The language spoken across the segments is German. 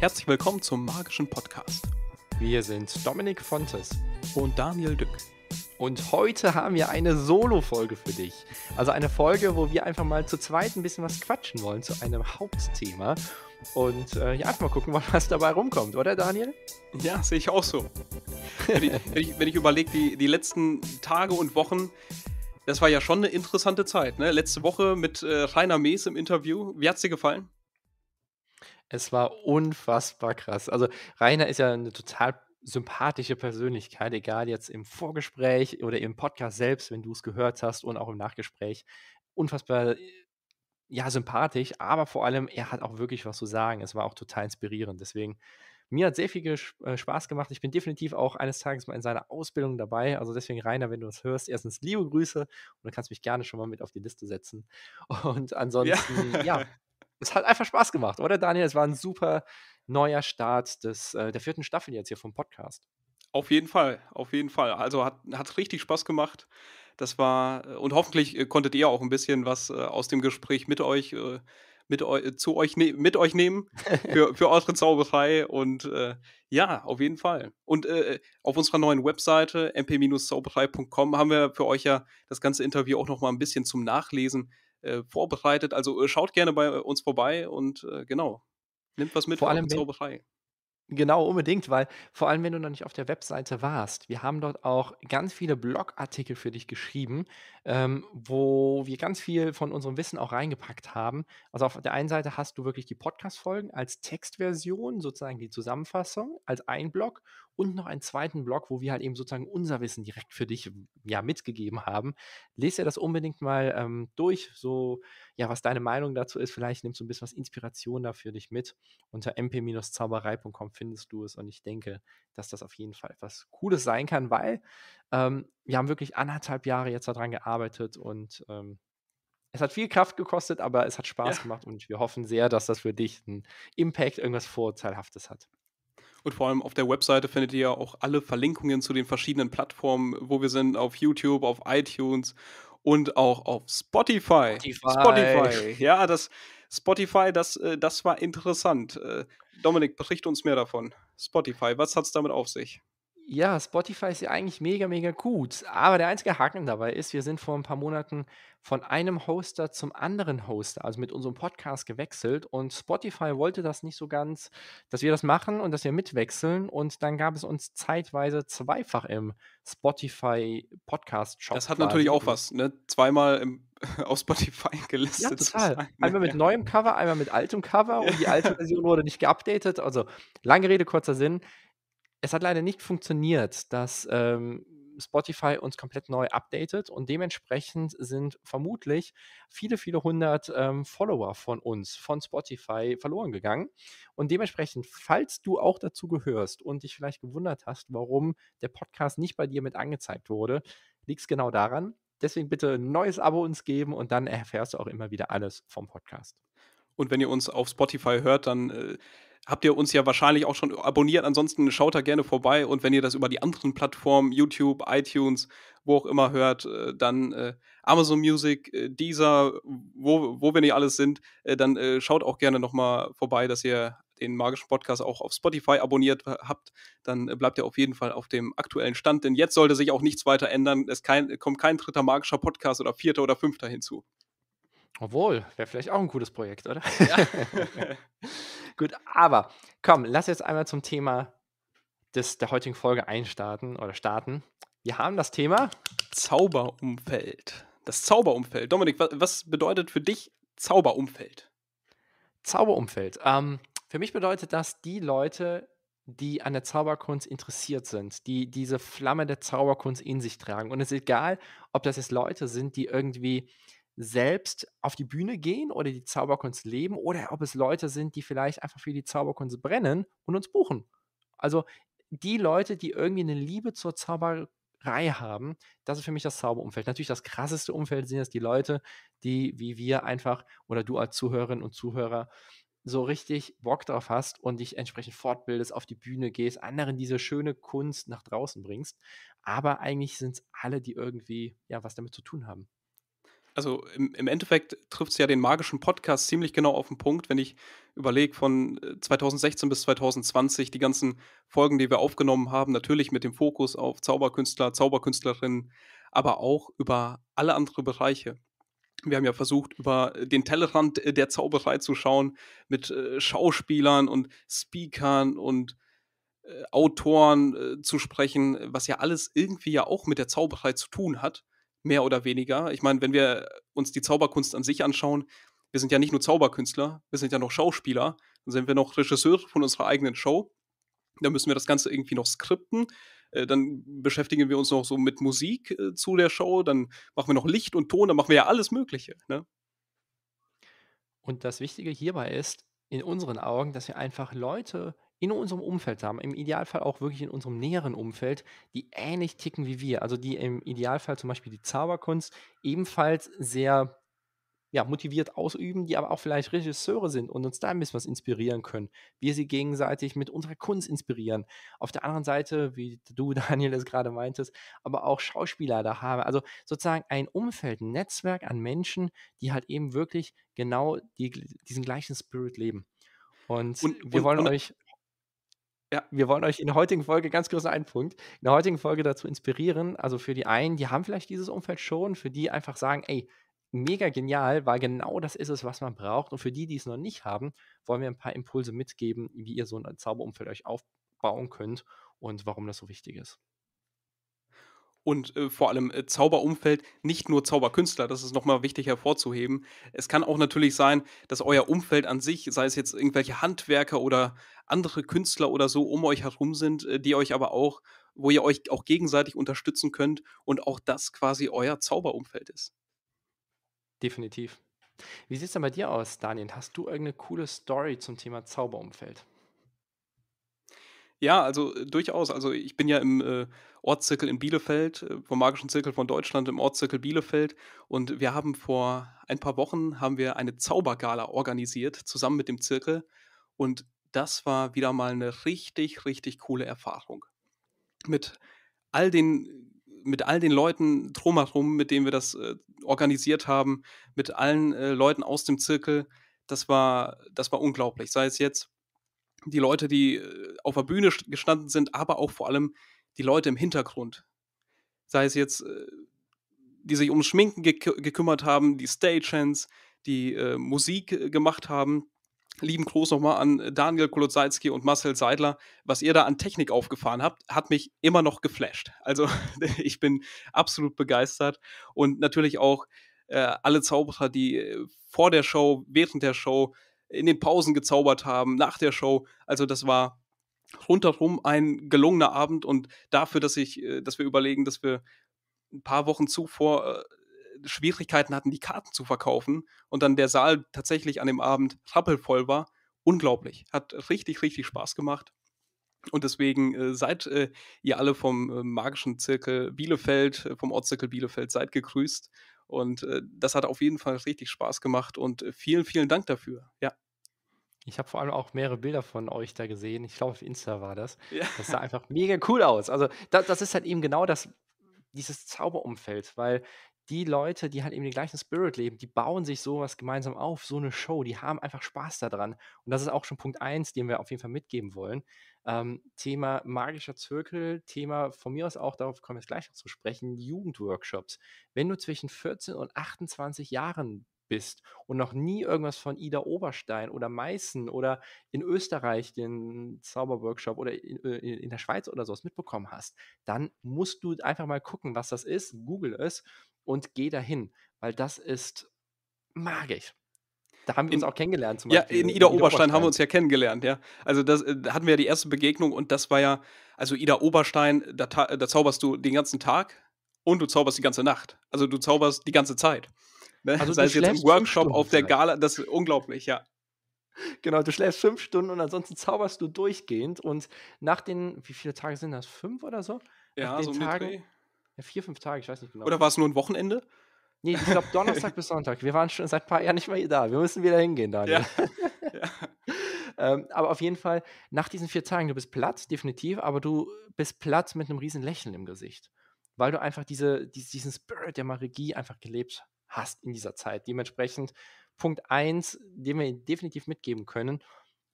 Herzlich willkommen zum magischen Podcast. Wir sind Dominik Fontes und Daniel Dück. Und heute haben wir eine Solo-Folge für dich. Also eine Folge, wo wir einfach mal zu zweit ein bisschen was quatschen wollen zu einem Hauptthema. Und äh, ja, einfach mal gucken, was dabei rumkommt, oder Daniel? Ja, sehe ich auch so. wenn ich, ich, ich überlege, die, die letzten Tage und Wochen, das war ja schon eine interessante Zeit, ne? Letzte Woche mit äh, Rainer Mees im Interview. Wie hat's dir gefallen? Es war unfassbar krass. Also Rainer ist ja eine total sympathische Persönlichkeit, egal jetzt im Vorgespräch oder im Podcast selbst, wenn du es gehört hast und auch im Nachgespräch. Unfassbar, äh, ja, sympathisch, aber vor allem, er hat auch wirklich was zu sagen. Es war auch total inspirierend. Deswegen mir hat sehr viel äh, Spaß gemacht. Ich bin definitiv auch eines Tages mal in seiner Ausbildung dabei. Also deswegen, Rainer, wenn du das hörst, erstens liebe Grüße und du kannst mich gerne schon mal mit auf die Liste setzen. Und ansonsten, ja, ja es hat einfach Spaß gemacht, oder Daniel? Es war ein super neuer Start des, äh, der vierten Staffel jetzt hier vom Podcast. Auf jeden Fall, auf jeden Fall. Also hat, es richtig Spaß gemacht. Das war, äh, und hoffentlich konntet ihr auch ein bisschen was aus dem Gespräch mit euch mit eu zu euch ne mit euch nehmen für, für eure Zauberei. Und äh, ja, auf jeden Fall. Und äh, auf unserer neuen Webseite mp-zauberei.com haben wir für euch ja das ganze Interview auch noch mal ein bisschen zum Nachlesen äh, vorbereitet. Also äh, schaut gerne bei uns vorbei und äh, genau, nimmt was mit vor allem Zauberei. Genau, unbedingt, weil vor allem, wenn du noch nicht auf der Webseite warst, wir haben dort auch ganz viele Blogartikel für dich geschrieben, ähm, wo wir ganz viel von unserem Wissen auch reingepackt haben. Also auf der einen Seite hast du wirklich die Podcast-Folgen als Textversion, sozusagen die Zusammenfassung, als ein Block und noch einen zweiten Blog, wo wir halt eben sozusagen unser Wissen direkt für dich hm, ja mitgegeben haben. Lest dir das unbedingt mal ähm, durch, so ja, was deine Meinung dazu ist. Vielleicht nimmst du ein bisschen was Inspiration dafür dich mit. Unter mp-zauberei.com findest du es und ich denke, dass das auf jeden Fall etwas Cooles sein kann, weil ähm, wir haben wirklich anderthalb Jahre jetzt daran gearbeitet und ähm, es hat viel Kraft gekostet, aber es hat Spaß ja. gemacht und wir hoffen sehr, dass das für dich einen Impact, irgendwas Vorurteilhaftes hat. Und vor allem auf der Webseite findet ihr ja auch alle Verlinkungen zu den verschiedenen Plattformen, wo wir sind, auf YouTube, auf iTunes und auch auf Spotify. Spotify. Spotify. Ja, das Spotify, das, äh, das war interessant. Äh, Dominik, berichte uns mehr davon. Spotify, was hat es damit auf sich? ja, Spotify ist ja eigentlich mega, mega gut. Aber der einzige Haken dabei ist, wir sind vor ein paar Monaten von einem Hoster zum anderen Hoster, also mit unserem Podcast gewechselt. Und Spotify wollte das nicht so ganz, dass wir das machen und dass wir mitwechseln. Und dann gab es uns zeitweise zweifach im Spotify Podcast Shop. Das hat quasi. natürlich auch was, ne? Zweimal im, auf Spotify gelistet. Ja, total. einmal ne? mit ja. neuem Cover, einmal mit altem Cover. Und die alte Version wurde nicht geupdatet. Also lange Rede, kurzer Sinn es hat leider nicht funktioniert, dass ähm, Spotify uns komplett neu updatet und dementsprechend sind vermutlich viele, viele hundert ähm, Follower von uns, von Spotify verloren gegangen. Und dementsprechend, falls du auch dazu gehörst und dich vielleicht gewundert hast, warum der Podcast nicht bei dir mit angezeigt wurde, liegt es genau daran. Deswegen bitte ein neues Abo uns geben und dann erfährst du auch immer wieder alles vom Podcast. Und wenn ihr uns auf Spotify hört, dann... Äh habt ihr uns ja wahrscheinlich auch schon abonniert. Ansonsten schaut da gerne vorbei und wenn ihr das über die anderen Plattformen, YouTube, iTunes, wo auch immer hört, äh, dann äh, Amazon Music, äh, Deezer, wo, wo wir nicht alles sind, äh, dann äh, schaut auch gerne nochmal vorbei, dass ihr den magischen Podcast auch auf Spotify abonniert äh, habt, dann bleibt ihr auf jeden Fall auf dem aktuellen Stand, denn jetzt sollte sich auch nichts weiter ändern. Es kein, kommt kein dritter magischer Podcast oder vierter oder fünfter hinzu. Obwohl, wäre vielleicht auch ein cooles Projekt, oder? Ja. Gut, aber komm, lass jetzt einmal zum Thema des, der heutigen Folge einstarten oder starten. Wir haben das Thema Zauberumfeld. Das Zauberumfeld. Dominik, was, bedeutet für dich Zauberumfeld? Zauberumfeld. Ähm, für mich bedeutet das die Leute, die an der Zauberkunst interessiert sind, die diese Flamme der Zauberkunst in sich tragen. Und es ist egal, ob das jetzt Leute sind, die irgendwie selbst auf die Bühne gehen oder die Zauberkunst leben oder ob es Leute sind, die vielleicht einfach für die Zauberkunst brennen und uns buchen. Also die Leute, die irgendwie eine Liebe zur Zauberei haben. Das ist für mich das Zauberumfeld. Natürlich das krasseste Umfeld sind jetzt die Leute, die wie wir einfach oder du als Zuhörerin und Zuhörer so richtig Bock drauf hast und dich entsprechend fortbildest, auf die Bühne gehst, anderen diese schöne Kunst nach draußen bringst. Aber eigentlich sind es alle, die irgendwie ja was damit zu tun haben also im, im Endeffekt trifft es ja den magischen Podcast ziemlich genau auf den Punkt, wenn ich überlege von 2016 äh, bis 2020 die ganzen Folgen, die wir aufgenommen haben, natürlich mit dem Fokus auf Zauberkünstler, Zauberkünstlerinnen, aber auch über alle anderen Bereiche. Wir haben ja versucht, über den Tellerrand äh, der Zauberei zu schauen, mit äh, Schauspielern und Speakern und Autoren zu sprechen, was ja alles irgendwie ja auch mit der Zauberei zu tun hat mehr oder weniger. Ich meine, wenn wir uns die Zauberkunst an sich anschauen, wir sind ja nicht nur Zauberkünstler, wir sind ja noch Schauspieler, dann sind wir noch Regisseur von unserer eigenen Show. Da müssen wir das Ganze irgendwie noch skripten. Äh, dann beschäftigen wir uns noch so mit Musik äh, zu der Show, dann machen wir noch Licht und Ton, dann machen wir ja alles Mögliche. Ne? Und das Wichtige hierbei ist, in unseren Augen, dass wir einfach Leute in unserem Umfeld haben, im Idealfall auch wirklich in unserem näheren Umfeld, die ähnlich ticken wie wir. Also die im Idealfall zum Beispiel die Zauberkunst ebenfalls sehr ja, motiviert ausüben, die aber auch vielleicht Regisseure sind und uns da ein bisschen was inspirieren können. Wir sie gegenseitig mit unserer Kunst inspirieren. Auf der anderen Seite, wie du, Daniel, es gerade meintest, aber auch Schauspieler da haben. Also sozusagen ein Umfeld, ein Netzwerk an Menschen, die halt eben wirklich genau die, diesen gleichen Spirit leben. Und, und wir wollen und, euch ja, wir wollen euch in der heutigen Folge, ganz kurz einen Punkt, in der heutigen Folge dazu inspirieren. Also für die einen, die haben vielleicht dieses Umfeld schon, für die einfach sagen, ey, mega genial, weil genau das ist es, was man braucht. Und für die, die es noch nicht haben, wollen wir ein paar Impulse mitgeben, wie ihr so ein Zauberumfeld euch aufbauen könnt und warum das so wichtig ist und äh, vor allem äh, Zauberumfeld, nicht nur Zauberkünstler, das ist nochmal wichtig hervorzuheben. Es kann auch natürlich sein, dass euer Umfeld an sich, sei es jetzt irgendwelche Handwerker oder andere Künstler oder so um euch herum sind, äh, die euch aber auch, wo ihr euch auch gegenseitig unterstützen könnt und auch das quasi euer Zauberumfeld ist. Definitiv. Wie sieht es denn bei dir aus, Daniel? Hast du irgendeine coole Story zum Thema Zauberumfeld? Ja, also äh, durchaus. Also ich bin ja im äh, Ortszirkel in Bielefeld, äh, vom Magischen Zirkel von Deutschland im Ortszirkel Bielefeld. Und wir haben vor ein paar Wochen haben wir eine Zaubergala organisiert, zusammen mit dem Zirkel. Und das war wieder mal eine richtig, richtig coole Erfahrung. Mit all den mit all den Leuten drumherum, mit denen wir das äh, organisiert haben, mit allen äh, Leuten aus dem Zirkel, das war, das war unglaublich. Sei es jetzt die Leute, die äh, auf der Bühne gestanden sind, aber auch vor allem die Leute im Hintergrund. Sei es jetzt, äh, die sich ums Schminken ge gekümmert haben, die Stagehands, die äh, Musik äh, gemacht haben. Lieben Gruß nochmal an Daniel Kolosalski und Marcel Seidler. Was ihr da an Technik aufgefahren habt, hat mich immer noch geflasht. Also ich bin absolut begeistert und natürlich auch äh, alle Zauberer, die vor der Show, während der Show in den Pausen gezaubert haben, nach der Show. Also das war rundherum ein gelungener Abend und dafür, dass ich, äh, dass wir überlegen, dass wir ein paar Wochen zuvor äh, Schwierigkeiten hatten, die Karten zu verkaufen und dann der Saal tatsächlich an dem Abend rappelvoll war. Unglaublich. Hat richtig, richtig Spaß gemacht. Und deswegen äh, seid äh, ihr alle vom äh, magischen Zirkel Bielefeld, äh, vom Ortszirkel Bielefeld, seid gegrüßt. Und das hat auf jeden Fall richtig Spaß gemacht und vielen, vielen Dank dafür. Ja. Ich habe vor allem auch mehrere Bilder von euch da gesehen. Ich glaube, auf Insta war das. Ja. Das sah einfach mega cool aus. Also, das, das ist halt eben genau das, dieses Zauberumfeld, weil die Leute, die halt eben den gleichen Spirit leben, die bauen sich sowas gemeinsam auf, so eine Show, die haben einfach Spaß daran. Und das ist auch schon Punkt 1, den wir auf jeden Fall mitgeben wollen. Ähm, Thema magischer Zirkel, Thema von mir aus auch, darauf kommen wir jetzt gleich noch zu sprechen, Jugendworkshops. Wenn du zwischen 14 und 28 Jahren bist und noch nie irgendwas von Ida Oberstein oder Meißen oder in Österreich den Zauberworkshop oder äh, in, in, der Schweiz oder sowas mitbekommen hast, dann musst du einfach mal gucken, was das ist, google es und geh dahin, weil das ist magisch. Da haben wir in, uns auch kennengelernt. Zum Beispiel. ja, in Ida, Ida Oberstein, Oberstein, haben wir uns ja kennengelernt, ja. Also das, äh, da hatten wir ja die erste Begegnung und das war ja, also Ida Oberstein, da, da zauberst du den ganzen Tag und du zauberst die ganze Nacht. Also du zauberst die ganze Zeit. Ne? Also Sei es jetzt im Workshop auf der Gala, das ist unglaublich, ja. Genau, du schläfst fünf Stunden und ansonsten zauberst du durchgehend und nach den, wie viele Tage sind das? Fünf oder so? Ja, nach so Tagen, ja, vier, fünf Tage, ich weiß nicht genau. Oder war es nur ein Wochenende? Nee, ich glaube Donnerstag bis Sonntag. Wir waren schon seit ein paar Jahren nicht mehr hier da. Wir müssen wieder hingehen, Daniel. Ja. ja. ähm, aber auf jeden Fall, nach diesen vier Tagen, du bist platt, definitiv, aber du bist platt mit einem riesen Lächeln im Gesicht. Weil du einfach diese, diesen Spirit der Magie einfach gelebt hast hast in dieser Zeit. Dementsprechend Punkt 1, den wir definitiv mitgeben können,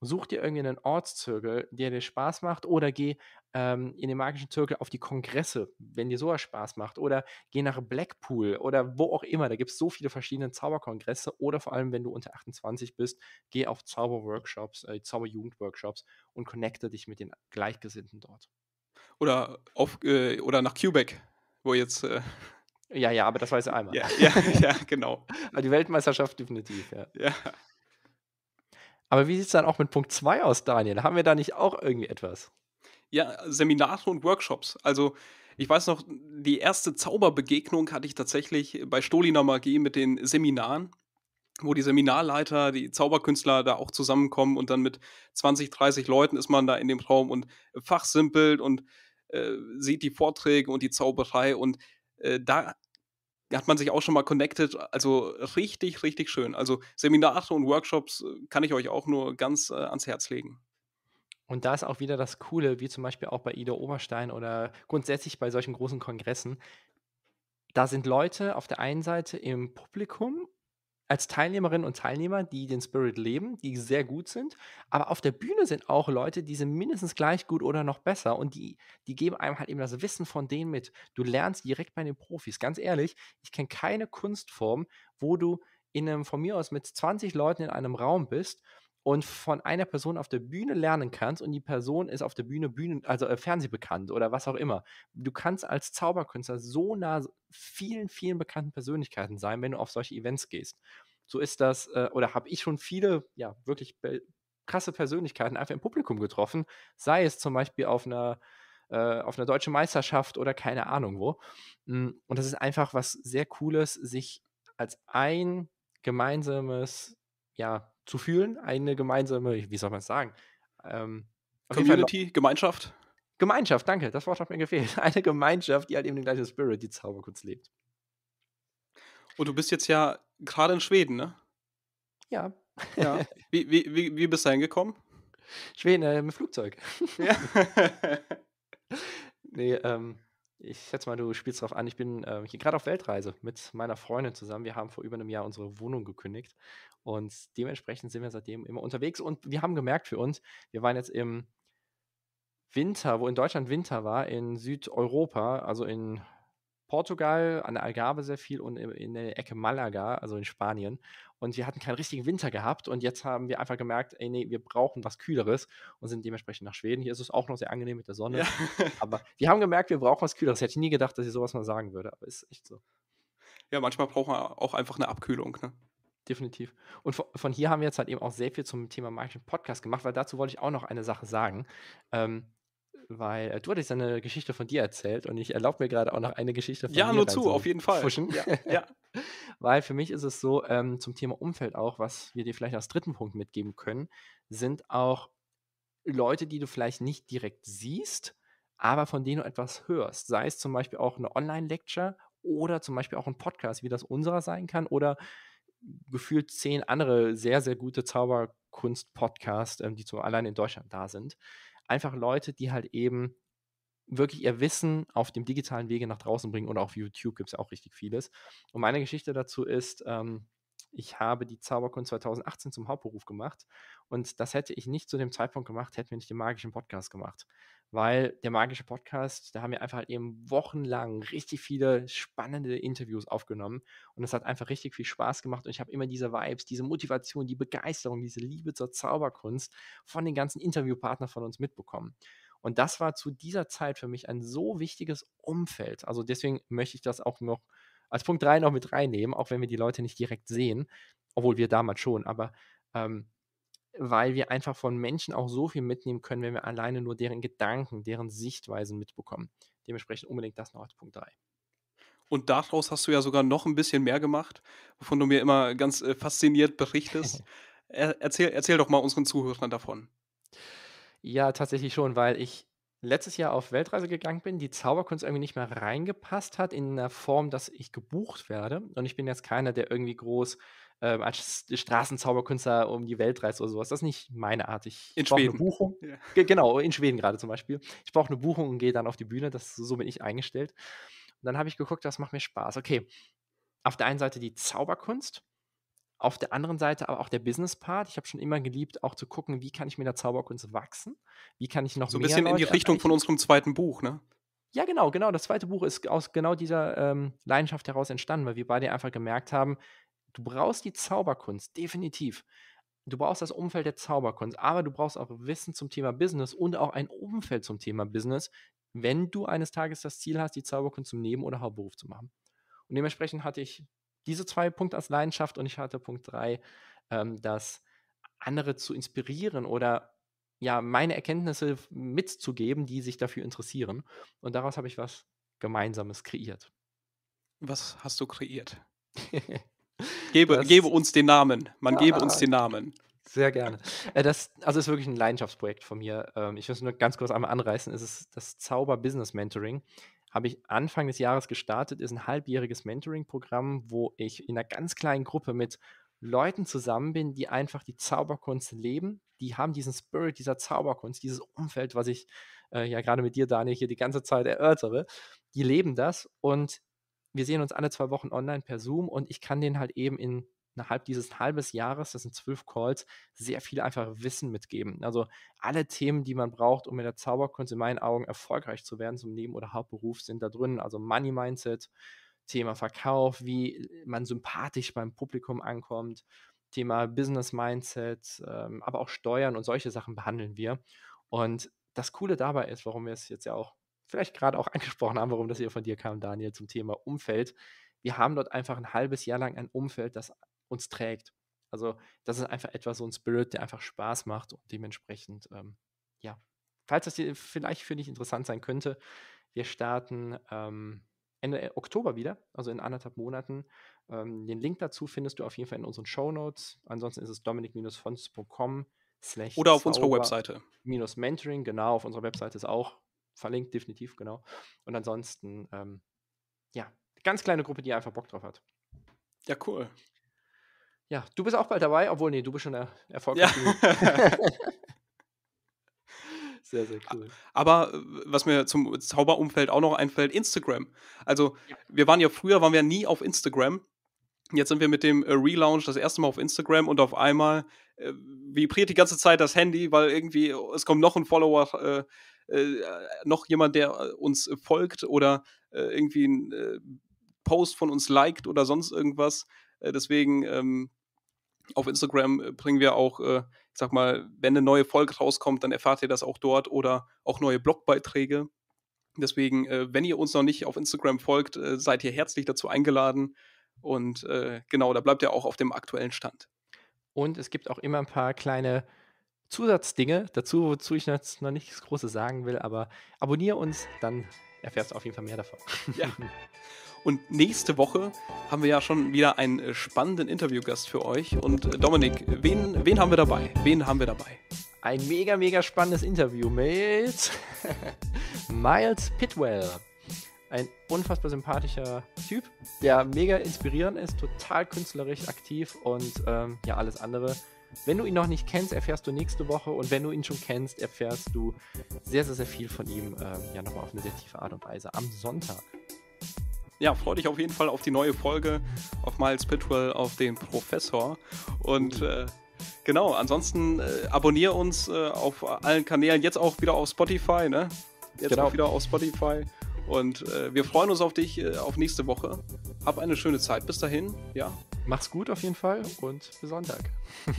such dir irgendwie einen Ortszirkel, der dir Spaß macht, oder geh ähm, in den magischen Zirkel auf die Kongresse, wenn dir sowas Spaß macht, oder geh nach Blackpool oder wo auch immer. Da gibt es so viele verschiedene Zauberkongresse, oder vor allem, wenn du unter 28 bist, geh auf Zauberworkshops, äh, Zauberjugendworkshops und connecte dich mit den Gleichgesinnten dort. Oder, auf, äh, oder nach Quebec, wo jetzt. Äh ja, ja, aber das war jetzt einmal. Ja, ja, ja genau. aber die Weltmeisterschaft definitiv, ja. ja. Aber wie sieht es dann auch mit Punkt 2 aus, Daniel? Haben wir da nicht auch irgendwie etwas? Ja, Seminare und Workshops. Also, ich weiß noch, die erste Zauberbegegnung hatte ich tatsächlich bei Stoliner Magie mit den Seminaren, wo die Seminarleiter, die Zauberkünstler da auch zusammenkommen und dann mit 20, 30 Leuten ist man da in dem Raum und fachsimpelt und äh, sieht die Vorträge und die Zauberei und äh, da hat man sich auch schon mal connected. Also richtig, richtig schön. Also Seminare und Workshops äh, kann ich euch auch nur ganz äh, ans Herz legen. Und da ist auch wieder das Coole, wie zum Beispiel auch bei Ida Oberstein oder grundsätzlich bei solchen großen Kongressen. Da sind Leute auf der einen Seite im Publikum als Teilnehmerinnen und Teilnehmer, die den Spirit leben, die sehr gut sind. Aber auf der Bühne sind auch Leute, die sind mindestens gleich gut oder noch besser und die, die geben einem halt eben das Wissen von denen mit. Du lernst direkt bei den Profis. Ganz ehrlich, ich kenne keine Kunstform, wo du in einem, von mir aus mit 20 Leuten in einem Raum bist und von einer Person auf der Bühne lernen kannst und die Person ist auf der Bühne, Bühne also äh, Fernsehbekannt oder was auch immer. Du kannst als Zauberkünstler so nah vielen, vielen bekannten Persönlichkeiten sein, wenn du auf solche Events gehst. So ist das, äh, oder habe ich schon viele, ja, wirklich krasse Persönlichkeiten einfach im Publikum getroffen, sei es zum Beispiel auf einer äh, auf einer deutschen Meisterschaft oder keine Ahnung wo. Hm, und das ist einfach was sehr Cooles, sich als ein gemeinsames ja, zu fühlen, eine gemeinsame, wie soll man es sagen? Ähm, Community, Fall, Gemeinschaft? Gemeinschaft, danke, das Wort hat mir gefehlt. Eine Gemeinschaft, die halt eben den gleichen Spirit, die Zauberkunst lebt. Und du bist jetzt ja gerade in Schweden, ne? Ja. ja. Wie, wie, wie, wie bist du hingekommen? Schweden, äh, mit Flugzeug. Ja. nee, ähm, ich schätze mal, du spielst drauf an. Ich bin äh, hier gerade auf Weltreise mit meiner Freundin zusammen. Wir haben vor über einem Jahr unsere Wohnung gekündigt und dementsprechend sind wir seitdem immer unterwegs. Und wir haben gemerkt für uns, wir waren jetzt im Winter, wo in Deutschland Winter war, in Südeuropa, also in Portugal, an der Algarve sehr viel und in der Ecke Malaga, also in Spanien. Und wir hatten keinen richtigen Winter gehabt und jetzt haben wir einfach gemerkt, ey, nee, wir brauchen was Kühleres und sind dementsprechend nach Schweden. Hier ist es auch noch sehr angenehm mit der Sonne. Ja. Aber wir haben gemerkt, wir brauchen was Kühleres. Hätte ich nie gedacht, dass ich sowas mal sagen würde, aber ist echt so. Ja, manchmal braucht man auch einfach eine Abkühlung, ne? Definitiv. Und von hier haben wir jetzt halt eben auch sehr viel zum Thema Marketing Podcast gemacht, weil dazu wollte ich auch noch eine Sache sagen. Ähm, weil äh, du hattest eine Geschichte von dir erzählt und ich erlaube mir gerade auch noch eine Geschichte von ja, dir. Ja, nur zu, auf jeden Fall. Ja, ja. weil für mich ist es so, ähm, zum Thema Umfeld auch, was wir dir vielleicht als dritten Punkt mitgeben können, sind auch Leute, die du vielleicht nicht direkt siehst, aber von denen du etwas hörst. Sei es zum Beispiel auch eine Online-Lecture oder zum Beispiel auch ein Podcast, wie das unserer sein kann oder gefühlt zehn andere sehr, sehr gute Zauberkunst-Podcasts, ähm, die zum allein in Deutschland da sind einfach Leute, die halt eben wirklich ihr Wissen auf dem digitalen Wege nach draußen bringen. Und auf YouTube gibt es auch richtig vieles. Und meine Geschichte dazu ist, ähm, ich habe die Zauberkunst 2018 zum Hauptberuf gemacht und das hätte ich nicht zu dem Zeitpunkt gemacht, hätten wir nicht den magischen Podcast gemacht. Weil der magische Podcast, da haben wir einfach halt eben wochenlang richtig viele spannende Interviews aufgenommen und es hat einfach richtig viel Spaß gemacht und ich habe immer diese Vibes, diese Motivation, die Begeisterung, diese Liebe zur Zauberkunst von den ganzen Interviewpartnern von uns mitbekommen. Und das war zu dieser Zeit für mich ein so wichtiges Umfeld. Also deswegen möchte ich das auch noch als Punkt 3 noch mit reinnehmen, auch wenn wir die Leute nicht direkt sehen, obwohl wir damals schon, aber ähm, weil wir einfach von Menschen auch so viel mitnehmen können, wenn wir alleine nur deren Gedanken, deren Sichtweisen mitbekommen. Dementsprechend unbedingt das noch als Punkt 3. Und daraus hast du ja sogar noch ein bisschen mehr gemacht, wovon du mir immer ganz äh, fasziniert berichtest. er erzähl, erzähl doch mal unseren Zuhörern davon. Ja, tatsächlich schon, weil ich letztes Jahr auf Weltreise gegangen bin, die Zauberkunst irgendwie nicht mehr reingepasst hat in der Form, dass ich gebucht werde. Und ich bin jetzt keiner, der irgendwie groß ähm, als Straßenzauberkünstler um die Welt reist oder sowas. Das ist nicht meine Art. Ich in brauche eine Buchung. Ja. Genau, in Schweden gerade zum Beispiel. Ich brauche eine Buchung und gehe dann auf die Bühne. Das, ist so bin ich eingestellt. Und dann habe ich geguckt, das macht mir Spaß. Okay, auf der einen Seite die Zauberkunst auf der anderen Seite aber auch der Business-Part. Ich habe schon immer geliebt, auch zu gucken, wie kann ich mit der Zauberkunst wachsen? Wie kann ich noch mehr. So ein bisschen Leute in die Richtung erreichen? von unserem zweiten Buch, ne? Ja, genau, genau. Das zweite Buch ist aus genau dieser ähm, Leidenschaft heraus entstanden, weil wir beide einfach gemerkt haben, du brauchst die Zauberkunst, definitiv. Du brauchst das Umfeld der Zauberkunst, aber du brauchst auch Wissen zum Thema Business und auch ein Umfeld zum Thema Business, wenn du eines Tages das Ziel hast, die Zauberkunst zum Neben- oder Hauptberuf zu machen. Und dementsprechend hatte ich diese zwei Punkte als Leidenschaft und ich hatte Punkt 3, ähm, dass andere zu inspirieren oder ja, meine Erkenntnisse mitzugeben, die sich dafür interessieren. Und daraus habe ich was Gemeinsames kreiert. Was hast du kreiert? gebe, das, gebe uns den Namen. Man ja, gebe uns den Namen. Sehr gerne. Äh, das, also ist wirklich ein Leidenschaftsprojekt von mir. Ähm, ich muss nur ganz kurz einmal anreißen. Es ist das Zauber Business Mentoring habe ich Anfang des Jahres gestartet, ist ein halbjähriges Mentoring-Programm, wo ich in einer ganz kleinen Gruppe mit Leuten zusammen bin, die einfach die Zauberkunst leben, die haben diesen Spirit dieser Zauberkunst, dieses Umfeld, was ich äh, ja gerade mit dir, Daniel, hier die ganze Zeit erörtere, die leben das und wir sehen uns alle zwei Wochen online per Zoom und ich kann denen halt eben in innerhalb dieses halbes Jahres, das sind zwölf Calls, sehr viel einfach Wissen mitgeben. Also alle Themen, die man braucht, um mit der Zauberkunst in meinen Augen erfolgreich zu werden zum Neben- oder Hauptberuf, sind da drin. Also Money Mindset, Thema Verkauf, wie äh, man sympathisch beim Publikum ankommt, Thema Business Mindset, ähm, aber auch Steuern und solche Sachen behandeln wir. Und das Coole dabei ist, warum wir es jetzt ja auch vielleicht gerade auch angesprochen haben, warum das hier von dir kam, Daniel, zum Thema Umfeld. Wir haben dort einfach ein halbes Jahr lang ein Umfeld, das uns trägt. Also das ist einfach etwas, so ein Spirit, der einfach Spaß macht und dementsprechend, ähm, ja, falls das hier vielleicht für dich interessant sein könnte, wir starten ähm, Ende Oktober wieder, also in anderthalb Monaten. Ähm, den Link dazu findest du auf jeden Fall in unseren Show Notes. Ansonsten ist es dominik-fonz.com oder auf unserer Webseite. Minus Mentoring, genau, auf unserer Webseite ist auch verlinkt, definitiv, genau. Und ansonsten, ähm, ja, ganz kleine Gruppe, die einfach Bock drauf hat. Ja, cool. Ja, du bist auch bald dabei, obwohl, nee, du bist schon der erfolgreich. Ja. sehr, sehr cool. Aber äh, was mir zum Zauberumfeld auch noch einfällt, Instagram. Also, ja. wir waren ja früher, waren wir nie auf Instagram. Jetzt sind wir mit dem äh, Relaunch das erste Mal auf Instagram und auf einmal äh, vibriert die ganze Zeit das Handy, weil irgendwie es kommt noch ein Follower, äh, äh, noch jemand, der äh, uns folgt oder irgendwie ein Post von uns liked oder sonst irgendwas. deswegen ähm, auf Instagram äh, bringen wir auch, äh, ich sag mal, wenn eine neue Folge rauskommt, dann erfahrt ihr das auch dort oder auch neue Blogbeiträge. Deswegen, äh, wenn ihr uns noch nicht auf Instagram folgt, äh, seid ihr herzlich dazu eingeladen. Und äh, genau, da bleibt ihr auch auf dem aktuellen Stand. Und es gibt auch immer ein paar kleine Zusatzdinge dazu, wozu ich jetzt noch nichts Großes sagen will, aber abonniere uns, dann erfährst du auf jeden Fall mehr davon. Ja. Und nächste Woche haben wir ja schon wieder einen äh, spannenden Interviewgast für euch. Und äh, Dominik, wen, wen haben wir dabei? Wen haben wir dabei? Ein mega, mega spannendes Interview mit Miles Pitwell. Ein unfassbar sympathischer Typ, der mega inspirierend ist, total künstlerisch aktiv und ähm, ja, alles andere. Wenn du ihn noch nicht kennst, erfährst du nächste Woche und wenn du ihn schon kennst, erfährst du sehr, sehr, sehr viel von ihm ähm, ja nochmal auf eine sehr tiefe Art und Weise am Sonntag ja, freu dich auf jeden Fall auf die neue Folge, auf Miles Pitwell, auf den Professor. Und mhm. äh, genau, ansonsten äh, abonniere uns äh, auf allen Kanälen, jetzt auch wieder auf Spotify, ne? Jetzt genau. auch wieder auf Spotify. Und äh, wir freuen uns auf dich, äh, auf nächste Woche. Hab eine schöne Zeit bis dahin. Ja. Mach's gut auf jeden Fall und bis Sonntag.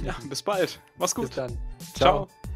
ja, bis bald. Mach's gut. Bis dann. Ciao. Ciao.